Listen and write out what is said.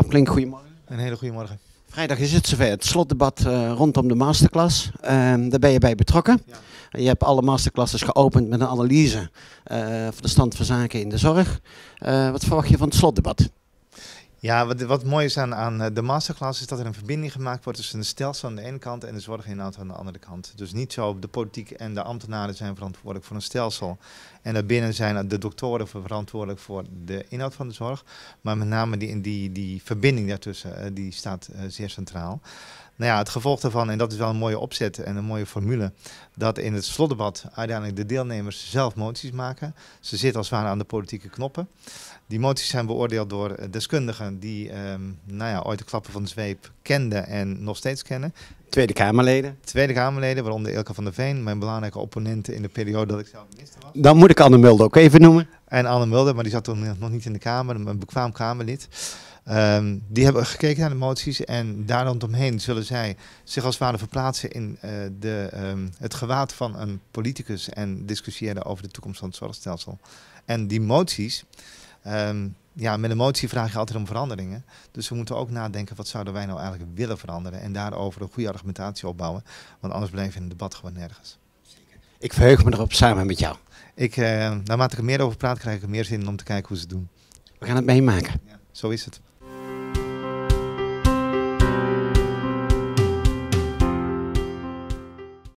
Appling, goedemorgen. Een hele goede morgen. Vrijdag is het zover, het slotdebat eh, rondom de masterclass. Ehm, daar ben je bij betrokken. Ja. Je hebt alle masterclasses geopend met een analyse eh, van de stand van zaken in de zorg. Eh, wat verwacht je van het slotdebat? Ja, wat, wat mooi is aan, aan eh, de masterclass is dat er een verbinding gemaakt wordt tussen de stelsel aan de ene kant en de zorginhoud aan de andere kant. Dus niet zo de politiek en de ambtenaren zijn verantwoordelijk voor een stelsel. En daarbinnen zijn de doktoren verantwoordelijk voor de inhoud van de zorg. Maar met name die, die, verbinding daartussen, eh, die staat eh, zeer centraal. Nou ja, het gevolg daarvan, en dat is wel een mooie opzet en een mooie formule, dat in het slotdebat uiteindelijk de deelnemers zelf moties maken. Ze zitten als het ware aan de politieke knoppen. Die moties zijn beoordeeld door deskundigen eh, die ehm, nou ja, ooit de klappen van de zweep kenden en nog steeds kennen. Tweede Kamerleden. Tweede Kamerleden, waaronder Elke van der Veen, mijn belangrijke opponenten in de periode dat ik zelf minister was. Dan moet ik Anne Mulder ook even noemen. En Anne Mulder, maar die zat toen nog niet in de Kamer, een bekwaam Kamerlid. Ehm, die hebben gekeken naar de moties en daar rondomheen zullen zij zich als het ware verplaatsen in eh, de, ehm, het gewaad van een politicus en discussiëren over de toekomst van het zorgstelsel. En die moties, Ehm, ja, met emotie vraag je altijd om veranderingen. Dus we moeten ook nadenken, wat zouden wij nou eigenlijk willen veranderen? En daarover een goede argumentatie opbouwen. Want anders blijven we in het debat gewoon nergens. Zeker. Ik verheug me erop samen met jou. Ik, eh, naarmate ik er meer over praat, krijg ik meer zin om te kijken hoe ze het doen. We gaan het meemaken. zo is het.